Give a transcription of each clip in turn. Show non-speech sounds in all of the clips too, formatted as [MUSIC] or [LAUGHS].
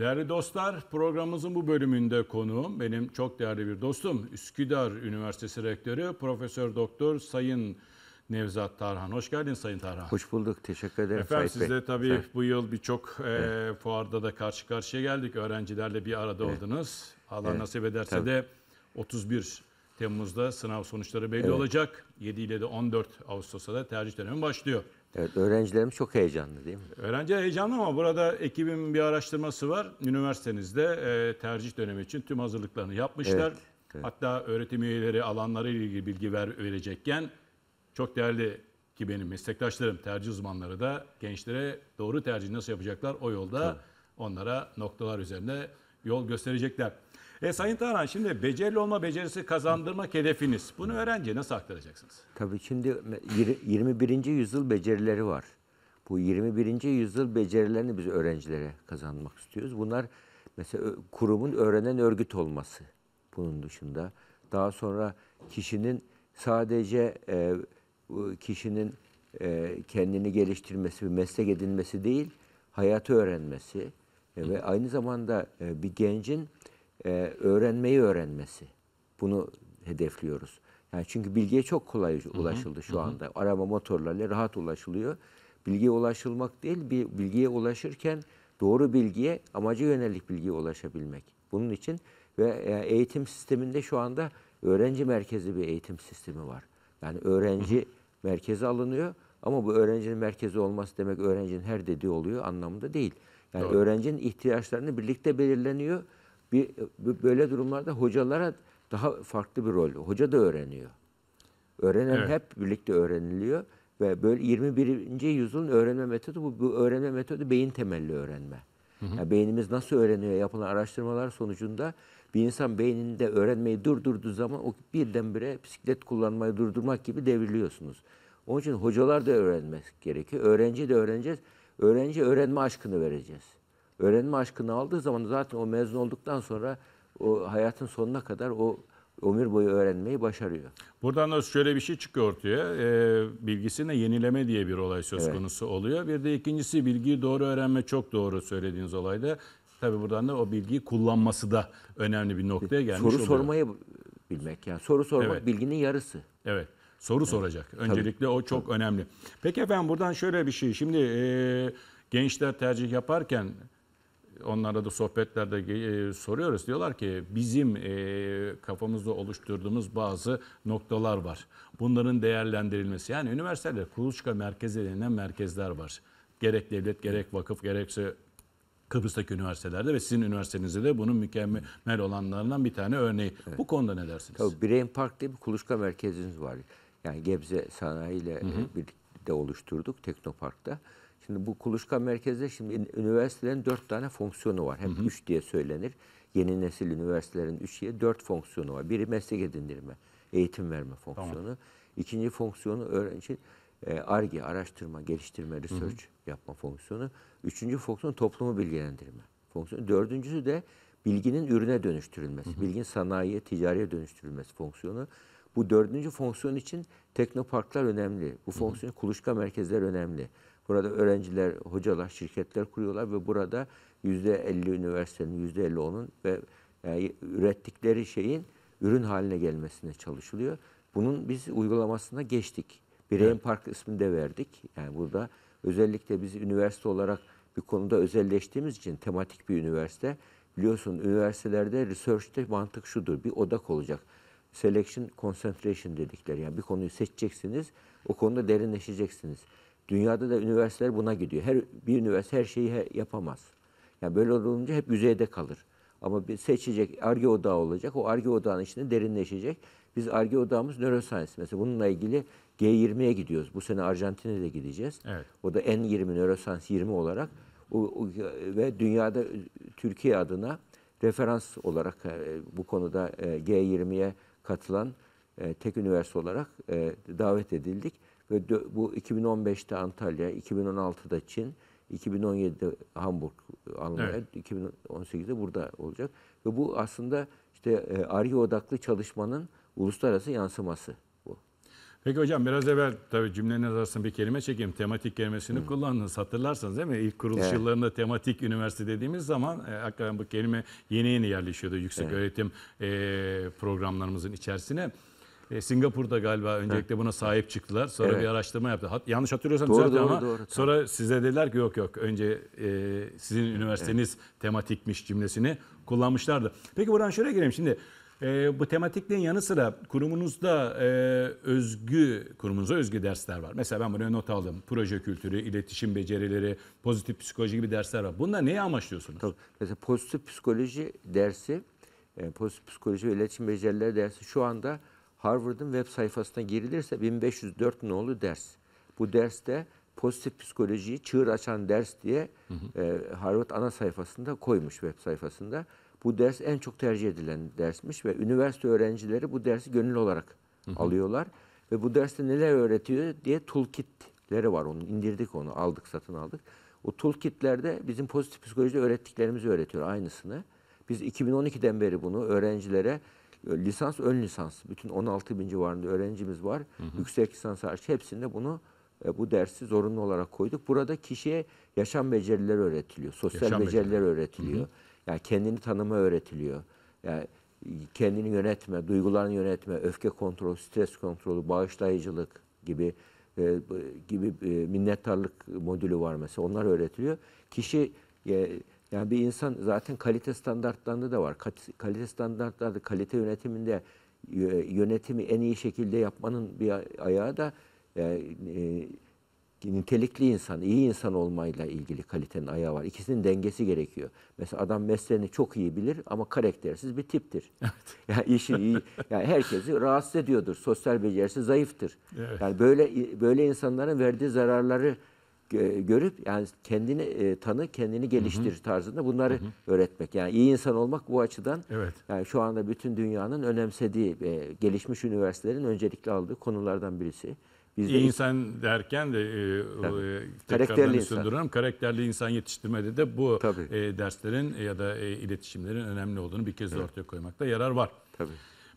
Değerli dostlar, programımızın bu bölümünde konuğum benim çok değerli bir dostum Üsküdar Üniversitesi Rektörü Profesör Doktor Sayın Nevzat Tarhan. Hoş geldin Sayın Tarhan. Hoş bulduk. Teşekkür ederim Efendim Sait tabii Sait. bu yıl birçok e, evet. e, fuarda da karşı karşıya geldik. Öğrencilerle bir arada evet. oldunuz. Allah evet. nasip ederse tabii. de 31 Temmuz'da sınav sonuçları belli evet. olacak. 7 ile de 14 Ağustos'ta da tercih dönemi başlıyor. Evet, öğrencilerimiz çok heyecanlı değil mi? Öğrenci heyecanlı ama burada ekibin bir araştırması var. Üniversitenizde e, tercih dönemi için tüm hazırlıklarını yapmışlar. Evet, evet. Hatta öğretim üyeleri alanları ile ilgili bilgi ver, verecekken çok değerli ki benim meslektaşlarım, tercih uzmanları da gençlere doğru tercih nasıl yapacaklar o yolda Tabii. onlara noktalar üzerinde yol gösterecekler. E, Sayın Tarhan şimdi becerili olma becerisi kazandırmak hedefiniz. Bunu öğrenciye nasıl aktaracaksınız? Tabii şimdi 21. yüzyıl becerileri var. Bu 21. yüzyıl becerilerini biz öğrencilere kazanmak istiyoruz. Bunlar mesela kurumun öğrenen örgüt olması bunun dışında. Daha sonra kişinin sadece e, kişinin e, kendini geliştirmesi, bir meslek edinmesi değil, hayatı öğrenmesi e, ve aynı zamanda e, bir gencin e, öğrenmeyi öğrenmesi. Bunu hedefliyoruz. Yani çünkü bilgiye çok kolay ulaşıldı şu anda. araba motorlarıyla rahat ulaşılıyor. Bilgiye ulaşılmak değil, bilgiye ulaşırken doğru bilgiye, amaca yönelik bilgiye ulaşabilmek. Bunun için ve e, eğitim sisteminde şu anda öğrenci merkezi bir eğitim sistemi var. Yani öğrenci merkeze alınıyor ama bu öğrencinin merkezi olması demek öğrencinin her dediği oluyor anlamında değil. Yani Doğru. öğrencinin ihtiyaçlarını birlikte belirleniyor bir böyle durumlarda hocalara daha farklı bir rol. Hoca da öğreniyor. Öğrenen evet. hep birlikte öğreniliyor ve böyle 21. yüzyılın öğrenme metodu bu, bu öğrenme metodu beyin temelli öğrenme. Hı hı. Yani beynimiz nasıl öğreniyor yapılan araştırmalar sonucunda bir insan beyninde öğrenmeyi durdurduğu zaman o birdenbire bisiklet kullanmayı durdurmak gibi devriliyorsunuz. Onun için hocalar da öğrenmek gerekiyor. Öğrenci de öğreneceğiz. Öğrenci öğrenme aşkını vereceğiz öğrenme aşkını aldığı zaman zaten o mezun olduktan sonra o hayatın sonuna kadar o ömür boyu öğrenmeyi başarıyor. Buradan da şöyle bir şey çıkıyor ortaya. E, bilgisine yenileme diye bir olay söz evet. konusu oluyor. Bir de ikincisi bilgiyi doğru öğrenme çok doğru söylediğiniz olayda. Tabi buradan da o bilgiyi kullanması da önemli bir noktaya gelmiş soru oluyor. Soru sormayı bilmek yani. Soru sormak evet. bilginin yarısı. Evet. Soru evet. soracak. Öncelikle Tabii. o çok Tabii. önemli. Peki efendim buradan şöyle bir şey. Şimdi e, gençler tercih yaparken onlara da sohbetlerde e, soruyoruz. Diyorlar ki bizim e, kafamızda oluşturduğumuz bazı noktalar var. Bunların değerlendirilmesi. Yani üniversitelerde kuluçka merkezi denilen merkezler var. Gerek devlet, gerek vakıf, gerekse Kıbrıs'taki üniversitelerde ve sizin üniversitenizde de bunun mükemmel olanlarından bir tane örneği. Evet. Bu konuda ne dersiniz? Tabii Brain Park diye bir kuluçka merkezimiz var. Yani Gebze Sanayi ile birlikte oluşturduk Teknopark'ta. Şimdi bu kuluçka merkezde şimdi üniversitelerin dört tane fonksiyonu var. Hem hı hı. üç diye söylenir. Yeni nesil üniversitelerin üç diye dört fonksiyonu var. Biri meslek edindirme, eğitim verme fonksiyonu. Tamam. İkinci fonksiyonu öğrenci e, ARGE, araştırma, geliştirme, research hı hı. yapma fonksiyonu. Üçüncü fonksiyon toplumu bilgilendirme fonksiyonu. Dördüncüsü de bilginin ürüne dönüştürülmesi. Hı hı. Bilginin sanayiye, ticariye dönüştürülmesi fonksiyonu. Bu dördüncü fonksiyon için teknoparklar önemli. Bu fonksiyon kuluçka merkezler önemli. Burada öğrenciler, hocalar, şirketler kuruyorlar ve burada yüzde elli üniversitenin, yüzde elli onun ve yani e, ürettikleri şeyin ürün haline gelmesine çalışılıyor. Bunun biz uygulamasına geçtik. Brain evet. Park ismini de verdik. Yani burada özellikle biz üniversite olarak bir konuda özelleştiğimiz için tematik bir üniversite. Biliyorsun üniversitelerde research'te mantık şudur. Bir odak olacak selection, concentration dedikleri. Yani bir konuyu seçeceksiniz, o konuda derinleşeceksiniz. Dünyada da üniversiteler buna gidiyor. Her bir üniversite her şeyi he, yapamaz. Yani böyle olunca hep yüzeyde kalır. Ama bir seçecek, arge odağı olacak. O arge odağının içinde derinleşecek. Biz arge odağımız neuroscience. Mesela bununla ilgili G20'ye gidiyoruz. Bu sene Arjantin'e de gideceğiz. Evet. O da N20, neuroscience 20 olarak. O, o, ve dünyada Türkiye adına referans olarak e, bu konuda e, G20'ye katılan e, tek üniversite olarak e, davet edildik. Ve bu 2015'te Antalya, 2016'da Çin, 2017'de Hamburg Almanya, evet. 2018'de burada olacak. Ve bu aslında işte e, ARGE odaklı çalışmanın uluslararası yansıması. Peki hocam biraz evvel tabii cümlenin arasında bir kelime çekeyim. Tematik kelimesini Hı. kullandınız. Hatırlarsanız değil mi? İlk kuruluş evet. yıllarında tematik üniversite dediğimiz zaman e, hakikaten bu kelime yeni yeni yerleşiyordu yüksek evet. öğretim e, programlarımızın içerisine. E, Singapur'da galiba öncelikle buna sahip çıktılar. Sonra evet. bir araştırma yaptı. Hat, yanlış hatırlıyorsam doğru, doğru, ama doğru, sonra tamam. size dediler ki yok yok önce e, sizin üniversiteniz evet. tematikmiş cümlesini kullanmışlardı. Peki buradan şöyle gireyim şimdi. E, bu tematiklerin yanı sıra kurumunuzda e, özgü, kurumunuza özgü dersler var. Mesela ben buraya not aldım. Proje kültürü, iletişim becerileri, pozitif psikoloji gibi dersler var. Bunlar neyi amaçlıyorsunuz? Tabii. Mesela pozitif psikoloji dersi, e, pozitif psikoloji ve iletişim becerileri dersi şu anda Harvard'ın web sayfasına girilirse 1504 nolu ders. Bu derste pozitif psikolojiyi çığır açan ders diye hı hı. E, Harvard ana sayfasında koymuş web sayfasında. Bu ders en çok tercih edilen dersmiş ve üniversite öğrencileri bu dersi gönül olarak Hı-hı. alıyorlar. Ve bu derste neler öğretiyor diye toolkitleri var. Onu indirdik onu aldık satın aldık. O toolkitlerde bizim pozitif psikolojide öğrettiklerimizi öğretiyor aynısını. Biz 2012'den beri bunu öğrencilere e, lisans, ön lisans bütün 16 bin civarında öğrencimiz var. Hı hı. Yüksek lisans hariç hepsinde bunu e, bu dersi zorunlu olarak koyduk. Burada kişiye yaşam becerileri öğretiliyor, sosyal yaşam beceriler becerileri öğretiliyor. Hı hı. Yani kendini tanıma öğretiliyor. Yani kendini yönetme, duygularını yönetme, öfke kontrolü, stres kontrolü, bağışlayıcılık gibi e, gibi e, minnettarlık modülü var mesela. Onlar öğretiliyor. Kişi e, yani bir insan zaten kalite standartlarında da var. Kalite standartlarda, kalite yönetiminde yönetimi en iyi şekilde yapmanın bir ayağı da yani, e, e nitelikli insan, iyi insan olmayla ilgili kalitenin ayağı var. İkisinin dengesi gerekiyor. Mesela adam mesleğini çok iyi bilir ama karaktersiz bir tiptir. Evet. [LAUGHS] Yani işi iyi, yani herkesi rahatsız ediyordur. Sosyal becerisi zayıftır. Evet. Yani böyle böyle insanların verdiği zararları görüp yani kendini e, tanı, kendini geliştir hı hı. tarzında bunları hı hı. öğretmek. Yani iyi insan olmak bu açıdan evet. yani şu anda bütün dünyanın önemsediği e, gelişmiş üniversitelerin öncelikli aldığı konulardan birisi. Bizde İyi insan derken de e, Tabii. E, karakterli insan. Sürdürüyorum. Karakterli insan yetiştirmede de bu e, derslerin ya da e, iletişimlerin önemli olduğunu bir kez evet. ortaya koymakta yarar var. Tabii.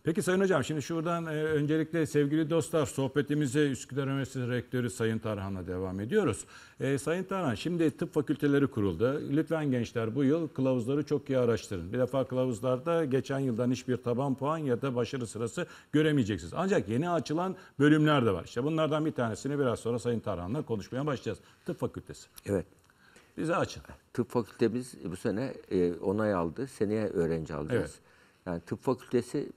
Peki Sayın Hocam şimdi şuradan e, öncelikle sevgili dostlar sohbetimize Üsküdar Üniversitesi Rektörü Sayın Tarhan'la devam ediyoruz. E, Sayın Tarhan şimdi tıp fakülteleri kuruldu. Lütfen gençler bu yıl kılavuzları çok iyi araştırın. Bir defa kılavuzlarda geçen yıldan hiçbir taban puan ya da başarı sırası göremeyeceksiniz. Ancak yeni açılan bölümler de var. İşte bunlardan bir tanesini biraz sonra Sayın Tarhan'la konuşmaya başlayacağız. Tıp fakültesi. Evet. Bize açın. Tıp fakültemiz bu sene e, onay aldı. Seneye öğrenci alacağız. Evet. Yani tıp fakültesi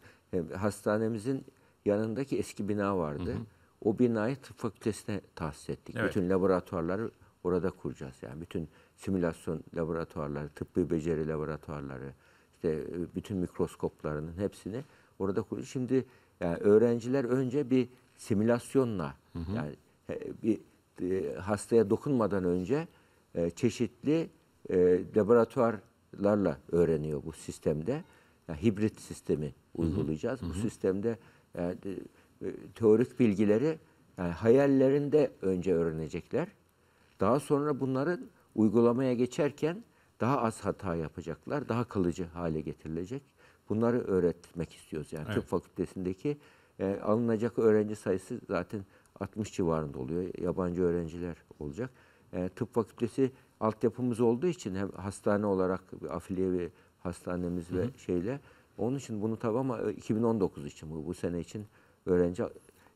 hastanemizin yanındaki eski bina vardı. Hı hı. O binayı tıp fakültesine tahsis ettik. Evet. Bütün laboratuvarları orada kuracağız. Yani bütün simülasyon laboratuvarları, tıbbi beceri laboratuvarları, işte e, bütün mikroskoplarının hepsini orada kuracağız. Şimdi yani öğrenciler önce bir simülasyonla hı hı. yani e, bir e, hastaya dokunmadan önce çeşitli laboratuvarlarla öğreniyor bu sistemde yani hibrit sistemi uygulayacağız. Hı hı. Bu sistemde yani, e, e, teorik bilgileri yani e, hayallerinde önce öğrenecekler. Daha sonra bunları uygulamaya geçerken daha az hata yapacaklar, daha kalıcı hale getirilecek. Bunları öğretmek istiyoruz. Yani evet. tıp fakültesindeki e, alınacak öğrenci sayısı zaten 60 civarında oluyor. Yabancı öğrenciler olacak. E, tıp fakültesi altyapımız olduğu için hem hastane olarak afiliye bir hastanemiz ve hı hı. şeyle. Onun için bunu tabi ama 2019 e, için bu, bu sene için öğrenci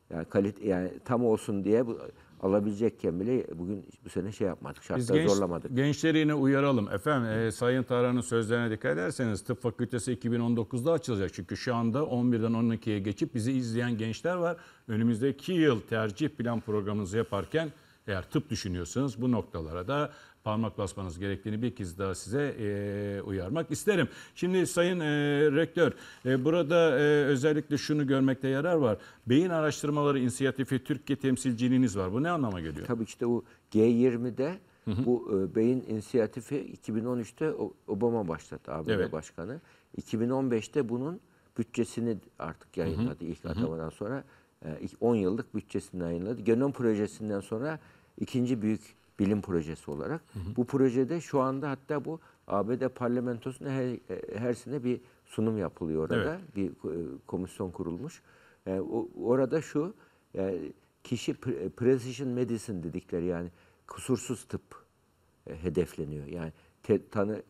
yani kalite yani tam olsun diye bu, alabilecekken bile bugün bu sene şey yapmadık, şartları Biz genç, zorlamadık. Gençleri yine uyaralım. Efendim e, Sayın Tarhan'ın sözlerine dikkat ederseniz tıp fakültesi 2019'da açılacak. Çünkü şu anda 11'den 12'ye geçip bizi izleyen gençler var. Önümüzdeki yıl tercih plan programınızı yaparken eğer tıp düşünüyorsanız bu noktalara da parmak basmanız gerektiğini bir kez daha size e, uyarmak isterim. Şimdi Sayın e, Rektör, e, burada e, özellikle şunu görmekte yarar var. Beyin Araştırmaları İnisiyatifi Türkiye temsilciliğiniz var. Bu ne anlama geliyor? Tabii işte o G20'de Hı hı. Bu e, beyin inisiyatifi 2013'te Obama başlattı ABD evet. Başkanı. 2015'te bunun bütçesini artık yayınladı hı hı. ilk atamadan sonra. E, 10 yıllık bütçesini yayınladı. Genom projesinden sonra ikinci büyük bilim projesi olarak. Hı hı. Bu projede şu anda hatta bu ABD parlamentosuna her, e, her sene bir sunum yapılıyor orada. Evet. Bir e, komisyon kurulmuş. Yani e, orada şu yani kişi precision medicine dedikleri yani kusursuz tıp hedefleniyor. Yani te, tanı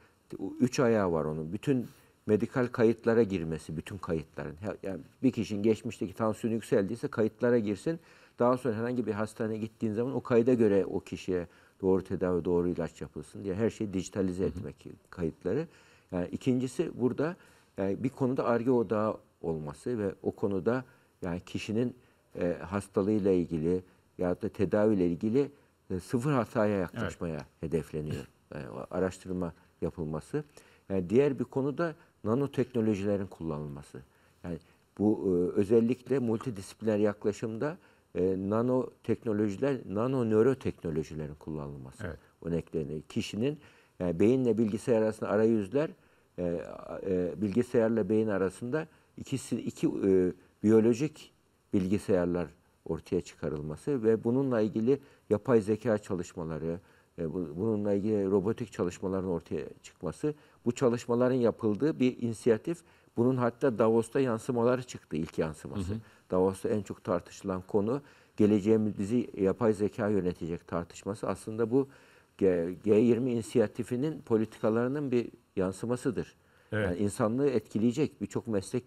üç ayağı var onun. Bütün medikal kayıtlara girmesi, bütün kayıtların. Yani bir kişinin geçmişteki tansiyonu yükseldiyse kayıtlara girsin daha sonra herhangi bir hastaneye gittiğin zaman o kayda göre o kişiye doğru tedavi, doğru ilaç yapılsın diye her şeyi dijitalize etmek hı hı. kayıtları. Yani ikincisi burada yani bir konuda arge odağı olması ve o konuda yani kişinin e, hastalığıyla ilgili ya da tedaviyle ilgili e, sıfır hataya yaklaşmaya evet. hedefleniyor. Yani e, araştırma yapılması. Yani diğer bir konu da nanoteknolojilerin kullanılması. Yani bu e, özellikle multidisipliner yaklaşımda e, nano teknolojiler, nano nöroteknolojilerin kullanılması. Evet. Örneklerini kişinin yani beyinle bilgisayar arasında arayüzler, e, e, bilgisayarla beyin arasında ikisi iki e, biyolojik bilgisayarlar ortaya çıkarılması ve bununla ilgili yapay zeka çalışmaları, e, bu, bununla ilgili robotik çalışmaların ortaya çıkması, bu çalışmaların yapıldığı bir inisiyatif bunun hatta Davos'ta yansımaları çıktı ilk yansıması. Hı hı. Davos'ta en çok tartışılan konu geleceğimizi yapay zeka yönetecek tartışması. Aslında bu G20 inisiyatifinin politikalarının bir yansımasıdır. Evet. Yani insanlığı etkileyecek birçok meslek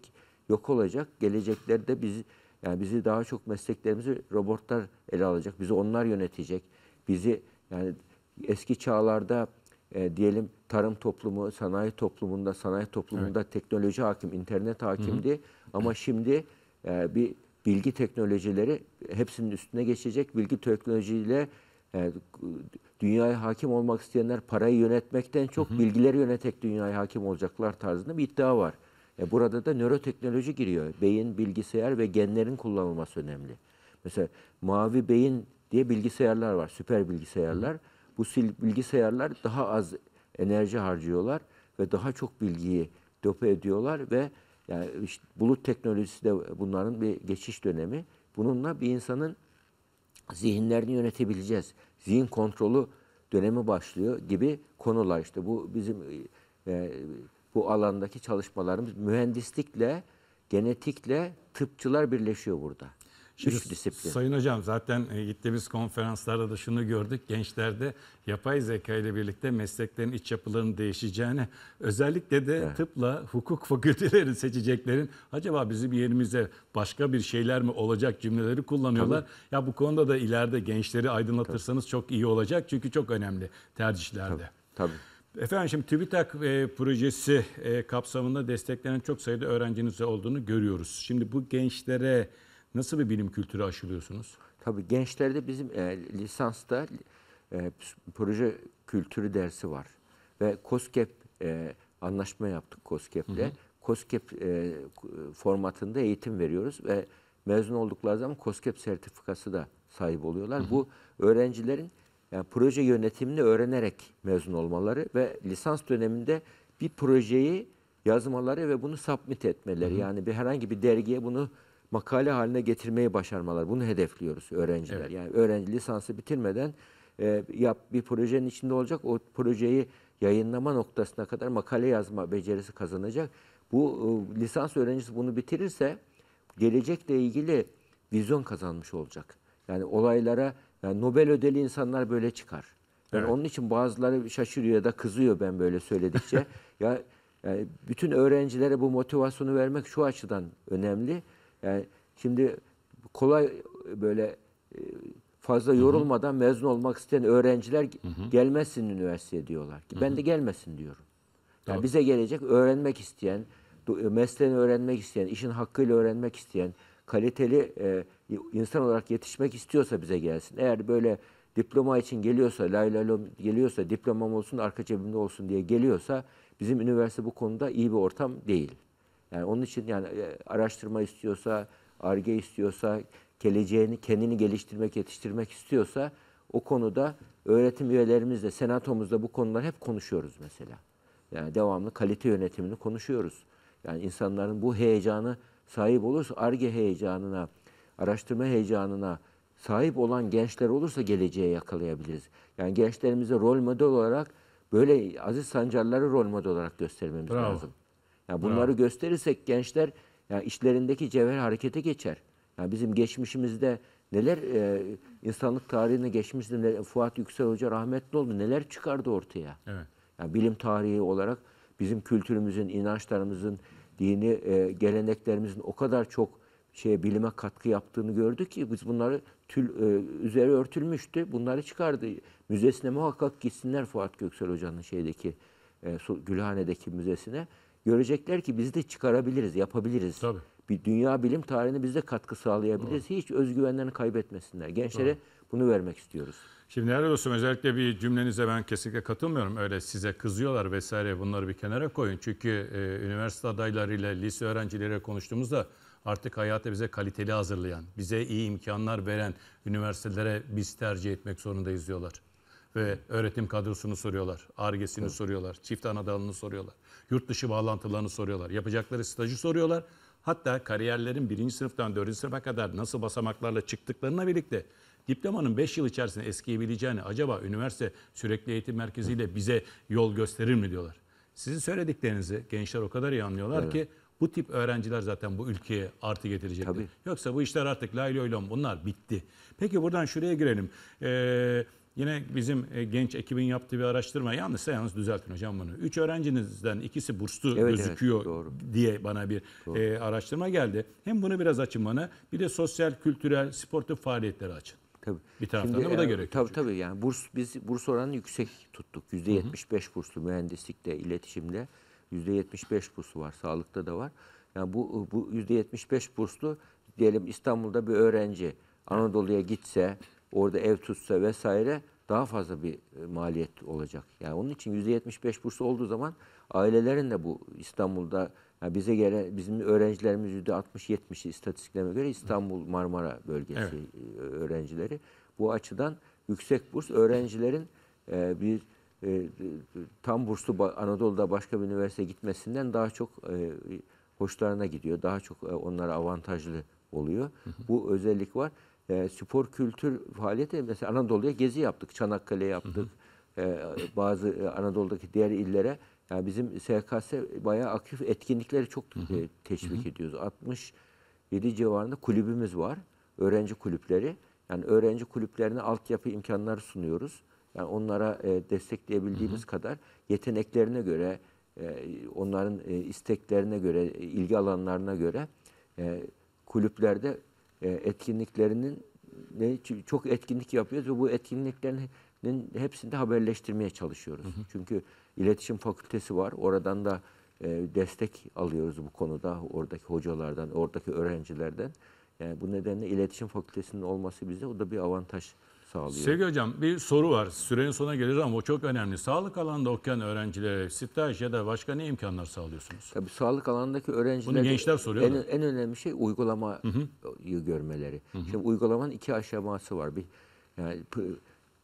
yok olacak. Geleceklerde bizi yani bizi daha çok mesleklerimizi robotlar ele alacak. Bizi onlar yönetecek. Bizi yani eski çağlarda e, diyelim tarım toplumu, sanayi toplumunda, sanayi toplumunda evet. teknoloji hakim, internet hakimdi. Hı hı. Ama şimdi e, bir bilgi teknolojileri hepsinin üstüne geçecek. Bilgi teknolojisiyle e, dünyaya hakim olmak isteyenler parayı yönetmekten çok hı hı. bilgileri yöneterek dünyaya hakim olacaklar tarzında bir iddia var. E, burada da nöroteknoloji giriyor. Beyin, bilgisayar ve genlerin kullanılması önemli. Mesela mavi beyin diye bilgisayarlar var, süper bilgisayarlar. hı bu bilgisayarlar daha az enerji harcıyorlar ve daha çok bilgiyi depo ediyorlar ve yani işte bulut teknolojisi de bunların bir geçiş dönemi. Bununla bir insanın zihinlerini yönetebileceğiz. Zihin kontrolü dönemi başlıyor gibi konular işte bu bizim e, e bu alandaki çalışmalarımız mühendislikle, genetikle tıpçılar birleşiyor burada. Şimdi Üç disiplin. Sayın Hocam zaten e, gittiğimiz konferanslarda da şunu gördük. Gençlerde yapay zeka ile birlikte mesleklerin iç yapılarının değişeceğini özellikle de evet. tıpla hukuk [LAUGHS] fakültelerini seçeceklerin acaba bizim yerimize başka bir şeyler mi olacak cümleleri kullanıyorlar. Tabii. Ya bu konuda da ileride gençleri aydınlatırsanız Tabii. çok iyi olacak. Çünkü çok önemli tercihlerde. Tabii. Tabii. Efendim şimdi TÜBİTAK e, projesi e, kapsamında desteklenen çok sayıda öğrenciniz olduğunu görüyoruz. Şimdi bu gençlere Nasıl bir bilim kültürü aşılıyorsunuz? Tabii gençlerde bizim e, lisansta e, proje kültürü dersi var. Ve COSGAP e, anlaşma yaptık COSGAP'le. COSGAP e, formatında eğitim veriyoruz ve mezun oldukları zaman COSGAP sertifikası da sahip oluyorlar. Hı hı. Bu öğrencilerin yani e, proje yönetimini öğrenerek mezun olmaları ve lisans döneminde bir projeyi yazmaları ve bunu submit etmeleri. Hı hı. Yani bir herhangi bir dergiye bunu makale haline getirmeyi başarmalar. Bunu hedefliyoruz öğrenciler. Evet. Yani öğrenci lisansı bitirmeden e, yap bir projenin içinde olacak. O projeyi yayınlama noktasına kadar makale yazma becerisi kazanacak. Bu e, lisans öğrencisi bunu bitirirse gelecekle ilgili vizyon kazanmış olacak. Yani olaylara yani Nobel ödeli insanlar böyle çıkar. Yani evet. onun için bazıları şaşırıyor ya da kızıyor ben böyle söyledikçe. [LAUGHS] ya yani bütün öğrencilere bu motivasyonu vermek şu açıdan önemli. Yani şimdi kolay e, böyle e, fazla yorulmadan hı hı. mezun olmak isteyen öğrenciler hı hı. gelmesin üniversiteye diyorlar. Ki ben hı hı. de gelmesin diyorum. Yani Doğru. bize gelecek öğrenmek isteyen, e, mesleğini öğrenmek isteyen, işin hakkıyla öğrenmek isteyen, kaliteli e, insan olarak yetişmek istiyorsa bize gelsin. Eğer böyle diploma için geliyorsa, lay lay geliyorsa, diplomam olsun, arka cebimde olsun diye geliyorsa bizim üniversite bu konuda iyi bir ortam değil. Yani onun için yani e, araştırma istiyorsa, arge istiyorsa, geleceğini kendini geliştirmek, yetiştirmek istiyorsa o konuda öğretim üyelerimizle, senatomuzda bu konular hep konuşuyoruz mesela. Yani devamlı kalite yönetimini konuşuyoruz. Yani insanların bu heyecanı sahip olursa, arge heyecanına, araştırma heyecanına sahip olan gençler olursa geleceğe yakalayabiliriz. Yani gençlerimize rol model olarak böyle Aziz Sancarları rol model olarak göstermemiz Bravo. lazım. Yani bunları Bravo. gösterirsek gençler yani işlerindeki cevher harekete geçer. Yani bizim geçmişimizde neler e, insanlık tarihinde geçmişte neler, Fuat Yüksel Hoca rahmetli oldu. Neler çıkardı ortaya? Evet. Yani bilim tarihi olarak bizim kültürümüzün, inançlarımızın, dini e, geleneklerimizin o kadar çok şeye bilime katkı yaptığını gördük ki biz bunları tül e, üzeri örtülmüştü. Bunları çıkardı. Müzesine muhakkak gitsinler Fuat Göksel Hoca'nın şeydeki e, Gülhane'deki müzesine görecekler ki biz de çıkarabiliriz, yapabiliriz. Tabii. Bir dünya bilim tarihine biz de katkı sağlayabiliriz. Doğru. Hiç özgüvenlerini kaybetmesinler. Gençlere Doğru. bunu vermek istiyoruz. Şimdi Erol olsun? özellikle bir cümlenize ben kesinlikle katılmıyorum. Öyle size kızıyorlar vesaire bunları bir kenara koyun. Çünkü e, üniversite adaylarıyla, lise öğrencileriyle konuştuğumuzda artık hayata bize kaliteli hazırlayan, bize iyi imkanlar veren üniversitelere biz tercih etmek zorundayız diyorlar ve öğretim kadrosunu soruyorlar. Argesini evet. soruyorlar. Çift anadalını soruyorlar. Yurt dışı bağlantılarını soruyorlar. Yapacakları stajı soruyorlar. Hatta kariyerlerin birinci sınıftan dördüncü sınıfa kadar nasıl basamaklarla çıktıklarına birlikte diplomanın 5 yıl içerisinde eskiyebileceğini acaba üniversite sürekli eğitim merkeziyle bize yol gösterir mi diyorlar. Sizin söylediklerinizi gençler o kadar iyi anlıyorlar evet. ki bu tip öğrenciler zaten bu ülkeye artı getirecektir. Yoksa bu işler artık laylı oylom bunlar bitti. Peki buradan şuraya girelim. Eee Yine bizim e, genç ekibin yaptığı bir araştırma yanlışsa yalnız düzeltin hocam bunu. Üç öğrencinizden ikisi burslu evet, gözüküyor evet, doğru. diye bana bir doğru. E, araştırma geldi. Hem bunu biraz açın bana bir de sosyal, kültürel, sportif faaliyetleri açın. Tabii. Bir taraftan Şimdi, da bu da e, gerekiyor. Tabii tabii yani burs biz burs oranını yüksek tuttuk. %75 burslu mühendislikte, iletişimde %75 burslu var, sağlıkta da var. Yani bu bu %75 burslu diyelim İstanbul'da bir öğrenci Anadolu'ya gitse orada ev tutsa vesaire daha fazla bir e, maliyet olacak. Yani onun için %75 burs olduğu zaman ailelerin de bu İstanbul'da yani bize gelen bizim öğrencilerimiz %60-70'i istatistiklerime göre İstanbul Marmara bölgesi evet. E, öğrencileri. Bu açıdan yüksek burs öğrencilerin e, bir tam burslu Anadolu'da başka bir üniversite gitmesinden daha çok hoşlarına gidiyor. Daha çok onlara avantajlı oluyor. Bu özellik var e, spor kültür faaliyeti mesela Anadolu'ya gezi yaptık. Çanakkale yaptık. Ee, e, bazı Anadolu'daki diğer illere yani bizim SKS bayağı aktif etkinlikleri çok hı hı. E, teşvik hı hı. ediyoruz. 67 civarında kulübümüz var. Öğrenci kulüpleri. Yani öğrenci kulüplerine altyapı imkanları sunuyoruz. Yani onlara e, destekleyebildiğimiz hı hı. kadar yeteneklerine göre, e, onların e, isteklerine göre, e, ilgi alanlarına göre e, kulüplerde e, etkinliklerinin çok etkinlik yapıyoruz ve bu etkinliklerin hepsinde haberleştirmeye çalışıyoruz. Hı hı. Çünkü iletişim fakültesi var. Oradan da e, destek alıyoruz bu konuda oradaki hocalardan, oradaki öğrencilerden. Yani bu nedenle iletişim fakültesinin olması bize o da bir avantaj sağlıyor. Sevgili hocam bir soru var. Sürenin sonuna geliriz ama o çok önemli. Sağlık alanında okuyan öğrencilere staj ya da başka ne imkanlar sağlıyorsunuz? Tabii sağlık alanındaki öğrenciler Bunu gençler soruyor. en, en önemli şey uygulamayı hı hı. görmeleri. Hı hı. Şimdi uygulamanın iki aşaması var. Bir yani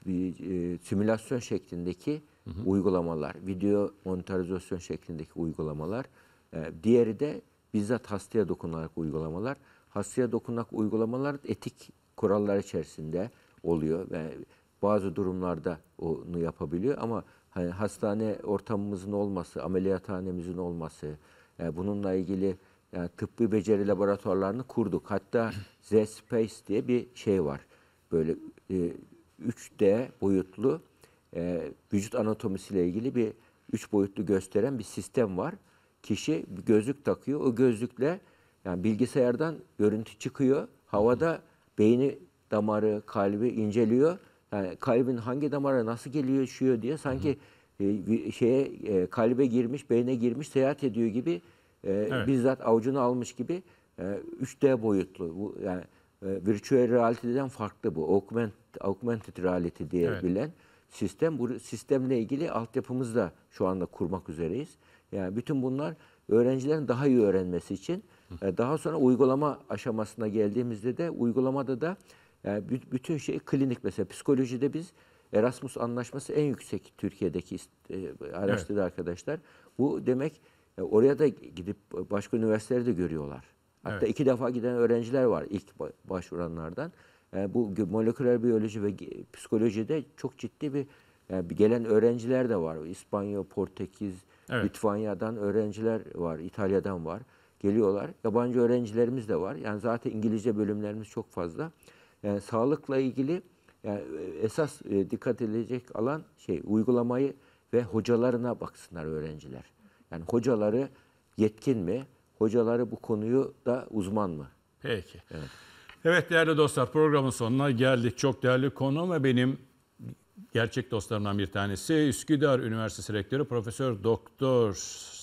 bir e, simülasyon şeklindeki hı hı. uygulamalar, video monitorizasyon şeklindeki uygulamalar. E, diğeri de bizzat hastaya dokunarak uygulamalar. Hastaya dokunarak uygulamalar etik kurallar içerisinde oluyor ve bazı durumlarda onu yapabiliyor ama hani hastane ortamımızın olması, ameliyathanemizin olması, yani e, bununla ilgili yani e, tıbbi beceri laboratuvarlarını kurduk. Hatta Z-Space diye bir şey var. Böyle e, 3D boyutlu e, vücut anatomisiyle ilgili bir 3 boyutlu gösteren bir sistem var. Kişi bir gözlük takıyor. O gözlükle yani bilgisayardan görüntü çıkıyor. Havada beyni damarı, kalbi inceliyor. Yani kalbin hangi damara nasıl geliyor, şuyor diye sanki e, şeye e, kalbe girmiş, beyne girmiş, seyahat ediyor gibi e, evet. bizzat avucunu almış gibi e, 3D boyutlu. Bu yani e, virtual reality'den farklı bu. Augment, augmented reality diye evet. bilen sistem. Bu sistemle ilgili altyapımızı da şu anda kurmak üzereyiz. Yani bütün bunlar öğrencilerin daha iyi öğrenmesi için. E, daha sonra uygulama aşamasına geldiğimizde de uygulamada da yani bütün şey klinik mesela psikolojide biz Erasmus anlaşması en yüksek Türkiye'deki e, araştırdı evet. arkadaşlar. Bu demek e, oraya da gidip başka üniversiteleri de görüyorlar. Hatta evet. iki defa giden öğrenciler var ilk başvuranlardan. E, bu moleküler biyoloji ve psikolojide çok ciddi bir yani e, gelen öğrenciler de var. İspanya, Portekiz, evet. Litvanya'dan öğrenciler var, İtalya'dan var. Geliyorlar. Yabancı öğrencilerimiz de var. Yani zaten İngilizce bölümlerimiz çok fazla. Yani sağlıkla ilgili yani e, esas e, dikkat edilecek alan şey uygulamayı ve hocalarına baksınlar öğrenciler. Yani hocaları yetkin mi? Hocaları bu konuyu da uzman mı? Peki. Evet. Evet değerli dostlar programın sonuna geldik. Çok değerli konu ve benim gerçek dostlarımdan bir tanesi Üsküdar Üniversitesi Rektörü Profesör Doktor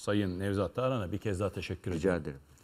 Sayın Nevzat Tarhan'a bir kez daha teşekkür ederim. Rica ederim.